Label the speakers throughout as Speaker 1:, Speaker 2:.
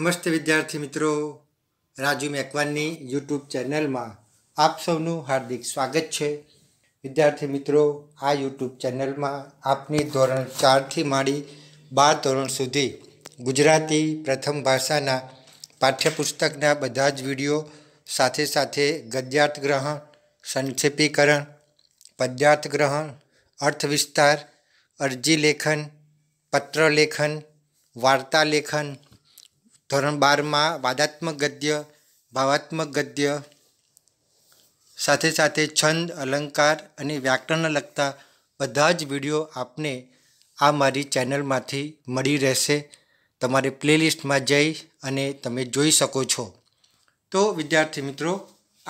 Speaker 1: નમસ્તે વિદ્યાર્થી મિત્રો રાજુ મેકવાનની યુટ્યુબ ચેનલમાં આપ સૌનું હાર્દિક સ્વાગત છે વિદ્યાર્થી મિત્રો આ યુટ્યુબ ચેનલમાં આપની ધોરણ ચારથી માંડી બાર ધોરણ સુધી ગુજરાતી પ્રથમ ભાષાના પાઠ્યપુસ્તકના બધા જ વિડીયો સાથે સાથે ગદ્યાર્થ ગ્રહણ સંક્ષેપીકરણ પદ્યાર્થ ગ્રહણ અર્થ વિસ્તાર અરજી લેખન પત્ર લેખન વાર્તા લેખન ધોરણ બારમાં વાદાત્મક ગદ્ય ભાવાત્મક ગદ્ય સાથે સાથે છંદ અલંકાર અને વ્યાકરણને લગતા બધા જ વિડીયો આપને આ મારી ચેનલમાંથી મળી રહેશે તમારે પ્લેલિસ્ટમાં જઈ અને તમે જોઈ શકો છો તો વિદ્યાર્થી મિત્રો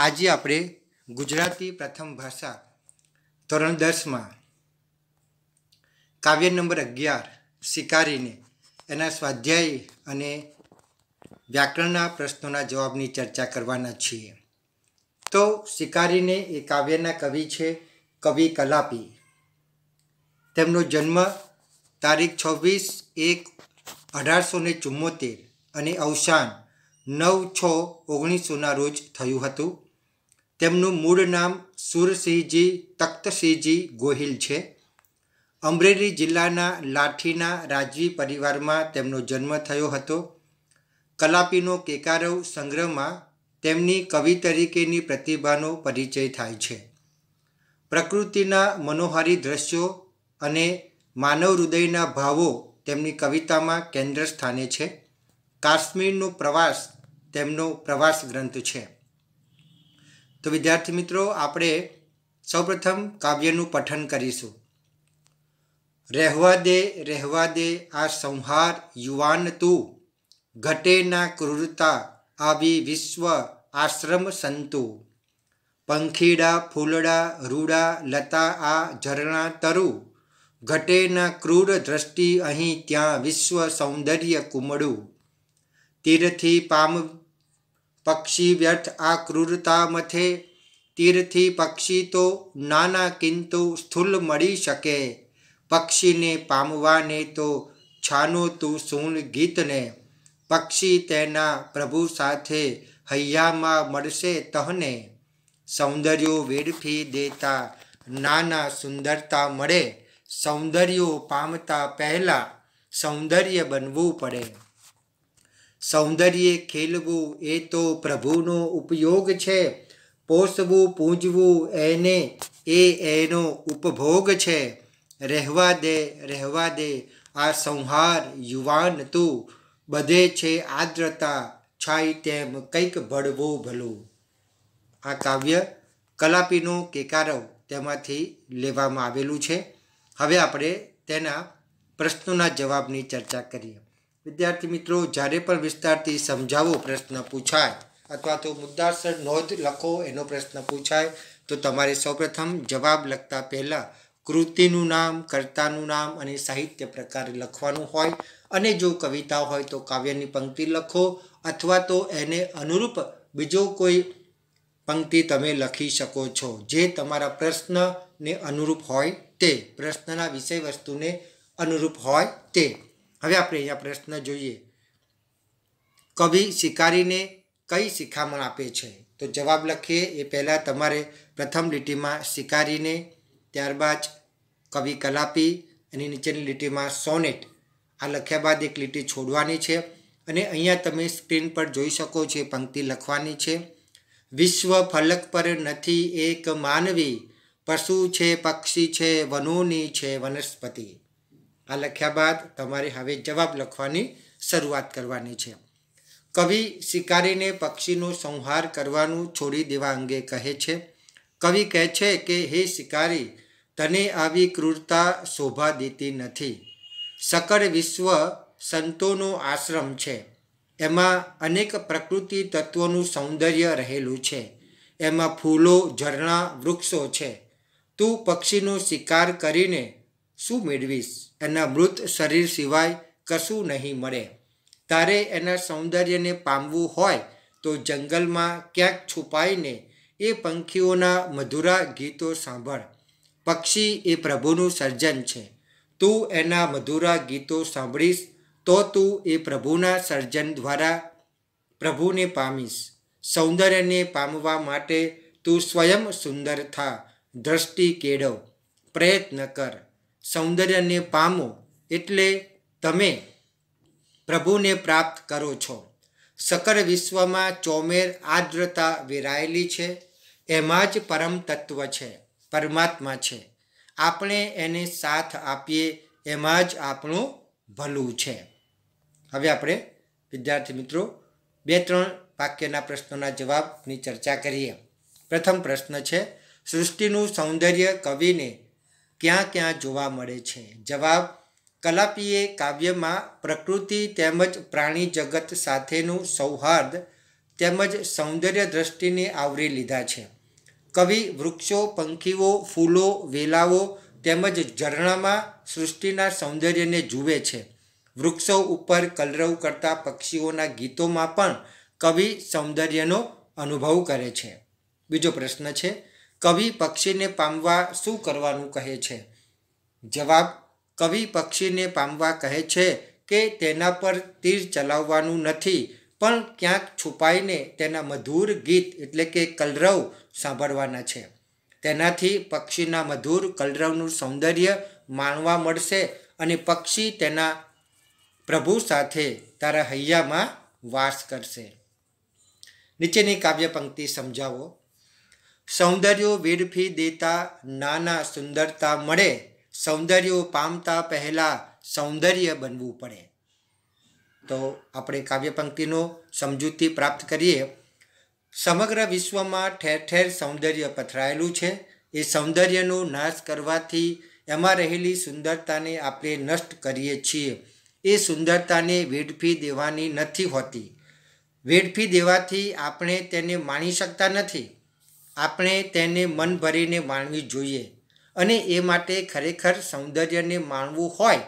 Speaker 1: આજે આપણે ગુજરાતી પ્રથમ ભાષા ધોરણ દસમાં કાવ્ય નંબર અગિયાર શિકારીને એના સ્વાધ્યાય અને વ્યાકરણના પ્રશ્નોના જવાબની ચર્ચા કરવાના છીએ તો શિકારીને એ કાવ્યના કવિ છે કવિ કલાપી તેમનો જન્મ તારીખ છવ્વીસ એક અઢારસો ને ચુમ્મોતેર અને અવસાન નવ છ ઓગણીસોના રોજ થયું હતું તેમનું મૂળ નામ સુરસિંહજી તખ્તસિંહજી ગોહિલ છે અમરેલી જિલ્લાના લાઠીના રાજવી પરિવારમાં તેમનો જન્મ થયો હતો કલાપીનો કેકારવ સંગ્રહમાં તેમની કવિ તરીકેની પ્રતિભાનો પરિચય થાય છે પ્રકૃતિના મનોહારી દ્રશ્યો અને માનવ હૃદયના ભાવો તેમની કવિતામાં કેન્દ્ર સ્થાને છે કાશ્મીરનો પ્રવાસ તેમનો પ્રવાસ ગ્રંથ છે તો વિદ્યાર્થી મિત્રો આપણે સૌપ્રથમ કાવ્યનું પઠન કરીશું રહેવા દે રહેવા દે આ સંહાર યુવાન તું ઘટેના ક્રૂરતા આવી વિશ્વ આશ્રમ સંતુ પંખીડા ફૂલડા રૂડા લતા આ ઝરણા તરુ ઘટેના ક્રૂર દ્રષ્ટિ અહીં ત્યાં વિશ્વ સૌંદર્ય કુમળું તીરથી પામ પક્ષી વ્યર્થ આ ક્રૂરતા મથે તીરથી પક્ષી તો નાના કિંતુ સ્થૂલ મળી શકે પક્ષીને પામવાને તો છાનો તું સૂણ ગીતને પક્ષી તેના પ્રભુ સાથે હૈયામાં મળશે તહને સૌંદર્યો વેડફી દેતા નાના સુંદરતા મળે સૌંદર્યો પામતા પહેલા સૌંદર્ય બનવું પડે સૌંદર્ય ખેલવું એ તો પ્રભુનો ઉપયોગ છે પોષવું પૂંજવું એને એ એનો ઉપભોગ છે રહેવા દે રહેવા દે આ સંહાર યુવાન તું બધે છે આદ્રતા છાય તેમ કંઈક ભળવો ભલું આ કાવ્ય કલાપીનું કેકારવ તેમાંથી લેવામાં આવેલું છે હવે આપણે તેના પ્રશ્નોના જવાબની ચર્ચા કરીએ વિદ્યાર્થી મિત્રો જ્યારે પણ વિસ્તારથી સમજાવો પ્રશ્ન પૂછાય અથવા તો મુદ્દાસર નોંધ લખો એનો પ્રશ્ન પૂછાય તો તમારે સૌપ્રથમ જવાબ લખતા પહેલાં કૃતિનું નામ કર્તાનું નામ અને સાહિત્ય પ્રકાર લખવાનું હોય અને જો કવિતા હોય તો કાવ્યની પંક્તિ લખો અથવા તો એને અનુરૂપ બીજો કોઈ પંક્તિ તમે લખી શકો છો જે તમારા પ્રશ્નને અનુરૂપ હોય તે પ્રશ્નના વિષય વસ્તુને અનુરૂપ હોય તે હવે આપણે અહીંયા પ્રશ્ન જોઈએ કવિ શિકારીને કઈ શિખામણ આપે છે તો જવાબ લખીએ એ પહેલાં તમારે પ્રથમ લીટીમાં શિકારીને ત્યારબાદ કવિ કલાપી એની નીચેની લીટીમાં સોનેટ આ લખ્યા બાદ એક લીટી છોડવાની છે અને અહીંયા તમે સ્ક્રીન પર જોઈ શકો છો પંક્તિ લખવાની છે વિશ્વ ફલક પર નથી એક માનવી પશુ છે પક્ષી છે વનોની છે વનસ્પતિ આ લખ્યા બાદ તમારે હવે જવાબ લખવાની શરૂઆત કરવાની છે કવિ શિકારીને પક્ષીનો સંહાર કરવાનું છોડી દેવા અંગે કહે છે કવિ કહે છે કે હે શિકારી તને આવી ક્રૂરતા શોભા દેતી નથી સકળ વિશ્વ સંતોનો આશ્રમ છે એમાં અનેક પ્રકૃતિ તત્વોનું સૌંદર્ય રહેલું છે એમાં ફૂલો ઝરણા વૃક્ષો છે તું પક્ષીનો શિકાર કરીને શું મેળવીશ એના મૃત શરીર સિવાય કશું નહીં મળે તારે એના સૌંદર્યને પામવું હોય તો જંગલમાં ક્યાંક છુપાઈને એ પંખીઓના મધુરા ગીતો સાંભળ પક્ષી એ પ્રભુનું સર્જન છે તું એના મધુરા ગીતો સાંભળીશ તો તું એ પ્રભુના સર્જન દ્વારા પ્રભુને પામીશ સૌંદર્યને પામવા માટે તું સ્વયં સુંદર થા દ્રષ્ટિ કેળવ પ્રયત્ન કર સૌંદર્યને પામો એટલે તમે પ્રભુને પ્રાપ્ત કરો છો સકળ વિશ્વમાં ચોમેર આર્દ્રતા વેરાયેલી છે એમાં જ પરમ તત્વ છે પરમાત્મા છે આપણે એને સાથ આપીએ એમાં જ આપણું ભલું છે હવે આપણે વિદ્યાર્થી મિત્રો બે ત્રણ વાક્યના પ્રશ્નોના જવાબની ચર્ચા કરીએ પ્રથમ પ્રશ્ન છે સૃષ્ટિનું સૌંદર્ય કવિને ક્યાં ક્યાં જોવા મળે છે જવાબ કલાપીએ કાવ્યમાં પ્રકૃતિ તેમજ પ્રાણી જગત સાથેનું સૌહાર્દ તેમજ સૌંદર્ય દ્રષ્ટિને આવરી લીધા છે કવિ વૃક્ષો પંખીઓ ફૂલો વેલાઓ તેમજ ઝરણામાં સૃષ્ટિના સૌંદર્યને જુએ છે વૃક્ષો ઉપર કલરવ કરતા પક્ષીઓના ગીતોમાં પણ કવિ સૌંદર્યનો અનુભવ કરે છે બીજો પ્રશ્ન છે કવિ પક્ષીને પામવા શું કરવાનું કહે છે જવાબ કવિ પક્ષીને પામવા કહે છે કે તેના પર તીર ચલાવવાનું નથી પણ ક્યાંક છુપાઈને તેના મધુર ગીત એટલે કે કલરવ સાંભળવાના છે તેનાથી પક્ષીના મધુર કલરવનું સૌંદર્ય માણવા મળશે અને પક્ષી તેના પ્રભુ સાથે તારા હૈયામાં વાસ કરશે નીચેની કાવ્ય પંક્તિ સમજાવો સૌંદર્યો વેડફી દેતા નાના સુંદરતા મળે સૌંદર્યો પામતા પહેલાં સૌંદર્ય બનવું પડે તો આપણે કાવ્ય પંક્તિનો સમજૂતી પ્રાપ્ત કરીએ સમગ્ર વિશ્વમાં ઠેર ઠેર સૌંદર્ય પથરાયેલું છે એ સૌંદર્યનો નાશ કરવાથી એમાં રહેલી સુંદરતાને આપણે નષ્ટ કરીએ છીએ એ સુંદરતાને વેડફી દેવાની નથી હોતી વેડફી દેવાથી આપણે તેને માણી શકતા નથી આપણે તેને મન ભરીને માણવી જોઈએ અને એ માટે ખરેખર સૌંદર્યને માણવું હોય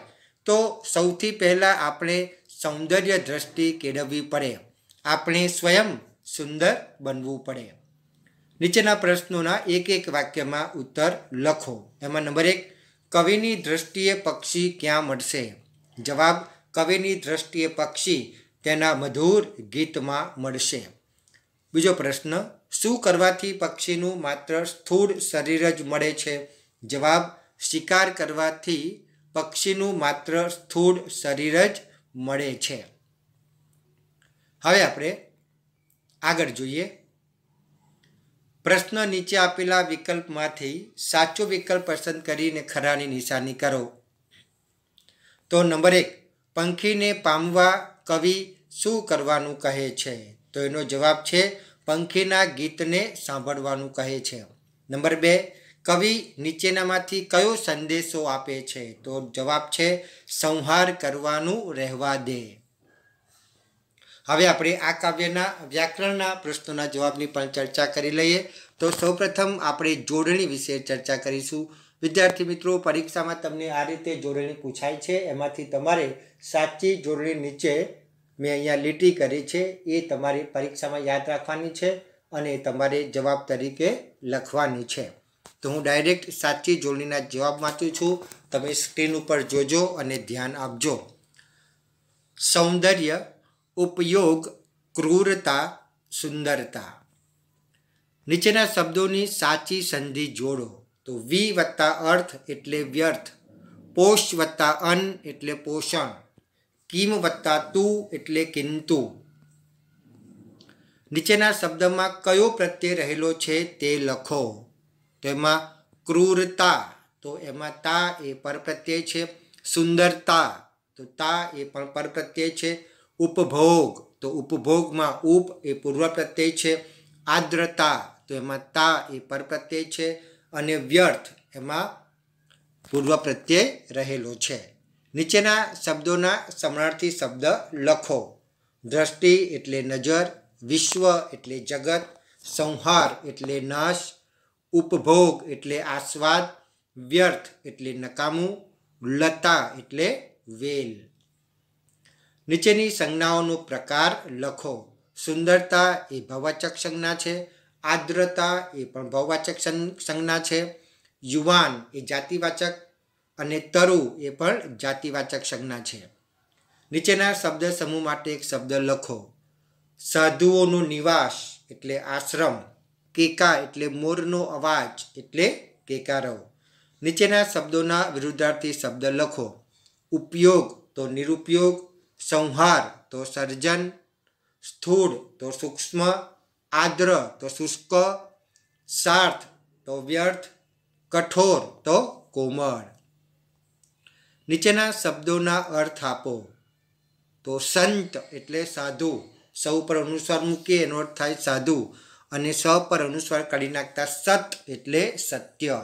Speaker 1: તો સૌથી પહેલાં આપણે સૌંદર્ય દ્રષ્ટિ કેળવવી પડે આપણે સ્વયં સુંદર બનવું પડે નીચેના પ્રશ્નોના એક એક વાક્યમાં ઉત્તર લખો એમાં નંબર એક કવિની દ્રષ્ટિએ પક્ષી ક્યાં મળશે જવાબ કવિની દ્રષ્ટિએ પક્ષી તેના મધુર ગીતમાં મળશે બીજો પ્રશ્ન શું કરવાથી પક્ષીનું માત્ર સ્થૂળ શરીર જ મળે છે જવાબ શિકાર કરવાથી પક્ષીનું માત્ર સ્થૂળ શરીર જ મળે છે હવે આપણે આગળ જોઈએ પ્રશ્ન નીચે આપેલા વિકલ્પમાંથી સાચો વિકલ્પ પસંદ કરીને ખરાની નિશાની કરો તો નંબર એક પંખીને પામવા કવિ શું કરવાનું કહે છે તો એનો જવાબ છે પંખીના ગીતને સાંભળવાનું કહે છે નંબર બે કવિ નીચેનામાંથી કયો સંદેશો આપે છે તો જવાબ છે સંહાર કરવાનું રહેવા દે હવે આપણે આ કાવ્યના વ્યાકરણના પ્રશ્નોના જવાબની પણ ચર્ચા કરી લઈએ તો સૌપ્રથમ આપણે જોડણી વિશે ચર્ચા કરીશું વિદ્યાર્થી મિત્રો પરીક્ષામાં તમને આ રીતે જોડણી પૂછાય છે એમાંથી તમારે સાચી જોડણી નીચે મેં અહીંયા લીટી કરી છે એ તમારી પરીક્ષામાં યાદ રાખવાની છે અને તમારે જવાબ તરીકે લખવાની છે તો હું ડાયરેક્ટ સાચી જોડણીના જવાબ વાંચું છું તમે સ્ક્રીન ઉપર જોજો અને ધ્યાન આપજો સૌંદર્ય ઉપયોગ ક્રૂરતા સુંદરતા નીચેના શબ્દોની સાચી સંધિ જોડો તો વી વત્તા અર્થ એટલે વ્યર્થ પોષ વત્તા અન્ન એટલે પોષણ કિમ વત્તા તું એટલે કિંતુ નીચેના શબ્દમાં કયો પ્રત્યય રહેલો છે તે લખો તો એમાં ક્રૂરતા તો એમાં તા એ પરપ્રત્યય છે સુંદરતા તો તા એ પણ પરપ્રત્યય છે ઉપભોગ તો ઉપભોગમાં ઉપ એ પૂર્વ પ્રત્યય છે આદ્રતા તો એમાં તા એ પરપ્રત્યય છે અને વ્યર્થ એમાં પૂર્વ પ્રત્યય રહેલો છે નીચેના શબ્દોના સમણાર્થી શબ્દ લખો દ્રષ્ટિ એટલે નજર વિશ્વ એટલે જગત સંહાર એટલે નાશ ઉપભોગ એટલે આસ્વાદ વ્યર્થ એટલે નકામું લતા એટલે વેલ નીચેની સંજ્ઞાઓનો પ્રકાર લખો સુંદરતા એ ભવાચક સંજ્ઞા છે આદ્રતા એ પણ ભવવાચક સંજ્ઞા છે યુવાન એ જાતિવાચક અને તરુ એ પણ જાતિવાચક સંજ્ઞા છે નીચેના શબ્દ સમૂહ માટે એક શબ્દ લખો સાધુઓનો નિવાસ એટલે આશ્રમ કેકા એટલે મોરનો અવાજ એટલે કેકારો નીચેના શબ્દોના વિરુદ્ધાર્થી શબ્દ લખો ઉપયોગ તો નિરુપયોગ સંહાર તો સર્જન સ્થૂળ તો સૂક્ષ્મ આદ્ર તો શુષ્ક સાર્થ તો વ્યર્થ કઠોર તો કોમળ નીચેના શબ્દોના અર્થ આપો તો સંત એટલે સાધુ સૌ પર અનુસાર મૂકીએ એનો અર્થ થાય સાધુ અને સ પર અનુસ્વાર કાઢી નાખતા સત એટલે સત્ય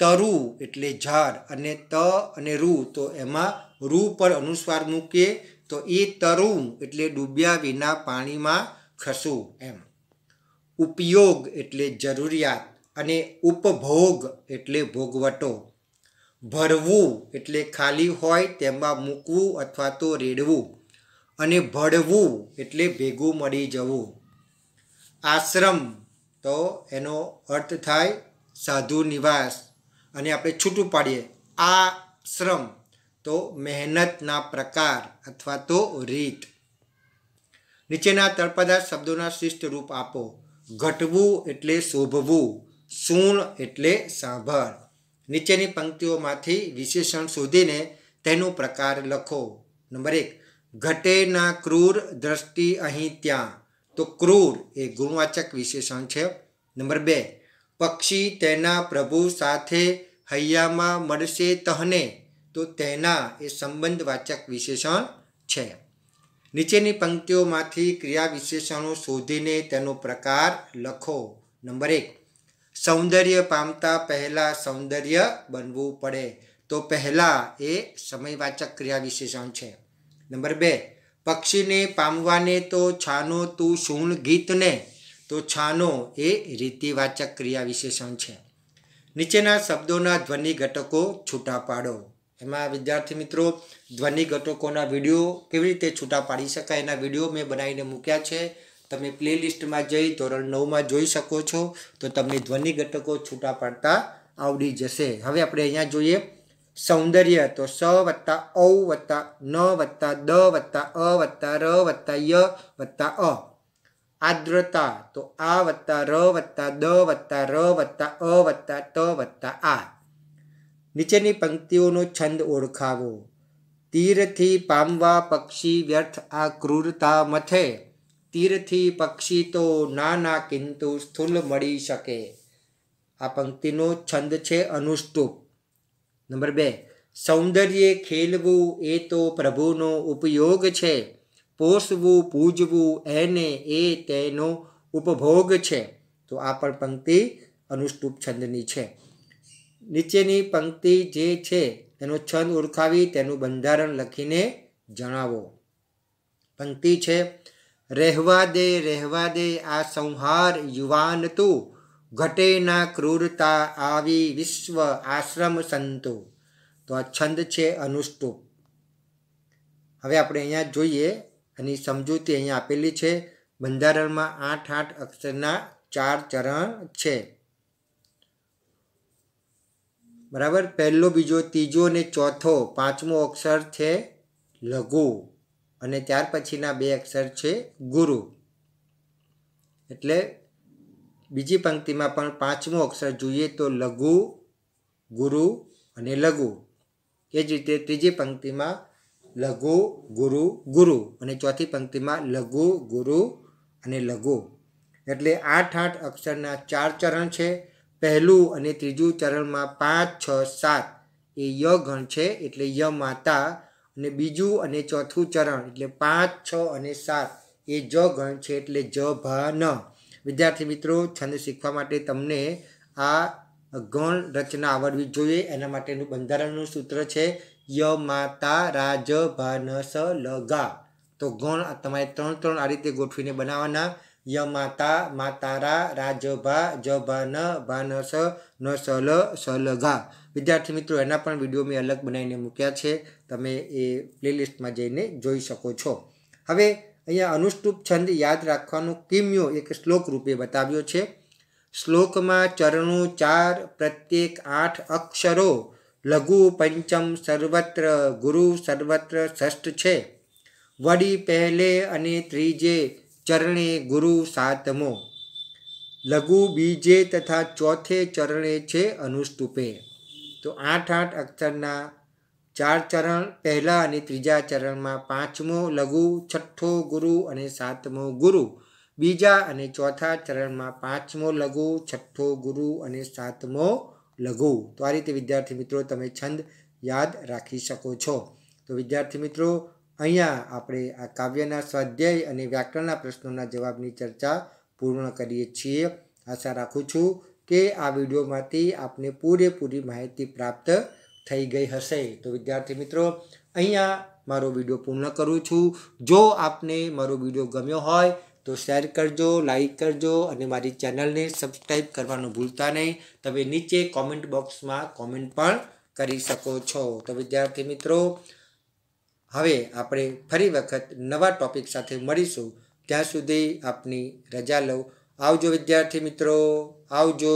Speaker 1: તરુ એટલે ઝાડ અને ત અને રૂ તો એમાં રૂ પર અનુસ્વાર મૂકીએ તો એ તરુ એટલે ડૂબ્યા વિના પાણીમાં ખસવું એમ ઉપયોગ એટલે જરૂરિયાત અને ઉપભોગ એટલે ભોગવટો ભરવું એટલે ખાલી હોય તેમાં મૂકવું અથવા તો રેડવું અને ભળવું એટલે ભેગું મળી જવું આશ્રમ તો એનો અર્થ થાય સાધુ નિવાસ અને આપણે છૂટું પાડીએ આશ્રમ તો મહેનતના પ્રકાર અથવા તો રીત નીચેના તળપદા શબ્દોના શિષ્ટ રૂપ આપો ઘટવું એટલે શોભવું સૂણ એટલે સાંભળ નીચેની પંક્તિઓમાંથી વિશેષણ શોધીને તેનો પ્રકાર લખો નંબર એક ઘટેના ક્રૂર દ્રષ્ટિ અહીં ત્યાં તો ક્રૂર એ ગુણવાચક વિશેષણ છે નંબર બે પક્ષી તેના પ્રભુ સાથે હૈયામાં મળશે તહને તો તેના એ સંબંધવાચક વિશેષણ છે નીચેની પંક્તિઓમાંથી ક્રિયા વિશેષણો શોધીને તેનો પ્રકાર લખો નંબર એક સૌંદર્ય પામતા પહેલાં સૌંદર્ય બનવું પડે તો પહેલાં એ સમયવાચક ક્રિયા વિશેષણ છે નંબર બે પક્ષીને પામવાને તો છાનો તું શૂણ ગીતને તો છાનો એ રીતિવાચક ક્રિયા વિશેષણ છે નીચેના શબ્દોના ધ્વનિ ઘટકો છૂટા પાડો એમાં વિદ્યાર્થી મિત્રો ધ્વનિ ઘટકોના વિડીયો કેવી રીતે છૂટા પાડી શકાય એના વિડીયો મેં બનાવીને મૂક્યા છે તમે પ્લેલિસ્ટમાં જઈ ધોરણ નવમાં જોઈ શકો છો તો તમને ધ્વનિ ઘટકો છૂટા પાડતા આવડી જશે હવે આપણે અહીંયા જોઈએ સૌંદર્ય તો સ વત્તા ઔ વત્તા ન વત્તા દ વત્તા અ વત્તા ર વત્તા ય વત્તા અ આદ્રતા તો આ વત્તા ર વત્તા દ વત્તા ર વત્તા અ વત્તા ત વત્તા આ નીચેની પંક્તિઓનો છંદ ઓળખાવો તીરથી પામવા પક્ષી વ્યર્થ આ ક્રૂરતા મથે તીરથી પક્ષી તો નાના કિંતુ સ્થૂલ મળી શકે આ પંક્તિનો છંદ છે અનુષ્ટુપ નંબર બે સૌંદર્ય ખેલવું એ તો પ્રભુનો ઉપયોગ છે પોષવું પૂજવું એને એ તેનો ઉપભોગ છે તો આ પણ પંક્તિ અનુષ્ટુપ છંદની છે નીચેની પંક્તિ જે છે તેનો છંદ ઓળખાવી તેનું બંધારણ લખીને જણાવો પંક્તિ છે રહેવા દે રહેવા દે આ સંહાર યુવાન તું ઘટે ના ક્રૂરતા આવી વિશ્વ આશ્રમ સંતો તો આ છંદ છે અનુષ્ટુપ હવે આપણે અહીંયા જોઈએ એની સમજૂતી અહીંયા આપેલી છે બંધારણમાં આઠ આઠ અક્ષરના ચાર ચરણ છે બરાબર પહેલો બીજો ત્રીજો અને ચોથો પાંચમો અક્ષર છે લઘુ અને ત્યાર પછીના બે અક્ષર છે ગુરુ એટલે બીજી પંક્તિમાં પણ પાંચમો અક્ષર જોઈએ તો લઘુ ગુરુ અને લઘુ એ જ રીતે ત્રીજી પંક્તિમાં લઘુ ગુરુ ગુરુ અને ચોથી પંક્તિમાં લઘુ ગુરુ અને લઘુ એટલે આઠ આઠ અક્ષરના ચાર ચરણ છે પહેલું અને ત્રીજું ચરણમાં પાંચ છ સાત એ ય ગણ છે એટલે ય માતા અને બીજું અને ચોથું ચરણ એટલે પાંચ છ અને સાત એ જ ગણ છે એટલે જ ભા ન વિદ્યાર્થી મિત્રો છંદ શીખવા માટે તમને આ ગણ રચના આવડવી જોઈએ એના માટેનું બંધારણનું સૂત્ર છે ય માતા રાજ ભાનસ લગા તો ગણ તમારે ત્રણ ત્રણ આ રીતે ગોઠવીને બનાવવાના ય માતા મા તારા રાજ ભા જ ભાન ભાનસ ન સલ સલગા વિદ્યાર્થી મિત્રો એના પણ વિડીયો મેં અલગ બનાવીને મૂક્યા છે તમે એ પ્લેલિસ્ટમાં જઈને જોઈ શકો છો હવે અહીંયા અનુષ્ટુપ છંદ યાદ રાખવાનું કિમ્યો એક શ્લોક રૂપે બતાવ્યો છે શ્લોકમાં ચરણો ચાર પ્રત્યેક આઠ અક્ષરો લઘુ પંચમ સર્વત્ર ગુરુ સર્વત્ર ષષ્ઠ છે વડી પહેલે અને ત્રીજે ચરણે ગુરુ સાતમો લઘુ બીજે તથા ચોથે ચરણે છે અનુષ્ટુપે તો આઠ આઠ અક્ષરના ચાર ચરણ પહેલાં અને ત્રીજા ચરણમાં પાંચમો લઘુ છઠ્ઠો ગુરુ અને સાતમો ગુરુ બીજા અને ચોથા ચરણમાં પાંચમો લઘુ છઠ્ઠો ગુરુ અને સાતમો લઘુ તો આ રીતે વિદ્યાર્થી મિત્રો તમે છંદ યાદ રાખી શકો છો તો વિદ્યાર્થી મિત્રો અહીંયા આપણે આ કાવ્યના સ્વાધ્યાય અને વ્યાકરણના પ્રશ્નોના જવાબની ચર્ચા પૂર્ણ કરીએ છીએ આશા રાખું છું કે આ વિડીયોમાંથી આપને પૂરેપૂરી માહિતી પ્રાપ્ત થઈ ગઈ હશે તો વિદ્યાર્થી મિત્રો અહીંયા મારો વિડીયો પૂર્ણ કરું છું જો આપને મારો વિડીયો ગમ્યો હોય તો શેર કરજો લાઈક કરજો અને મારી ચેનલને સબસ્ક્રાઈબ કરવાનું ભૂલતા નહીં તમે નીચે કોમેન્ટ બોક્સમાં કોમેન્ટ પણ કરી શકો છો તો વિદ્યાર્થી મિત્રો હવે આપણે ફરી વખત નવા ટોપિક સાથે મળીશું ત્યાં સુધી આપની રજા લઉં આવજો વિદ્યાર્થી મિત્રો આવજો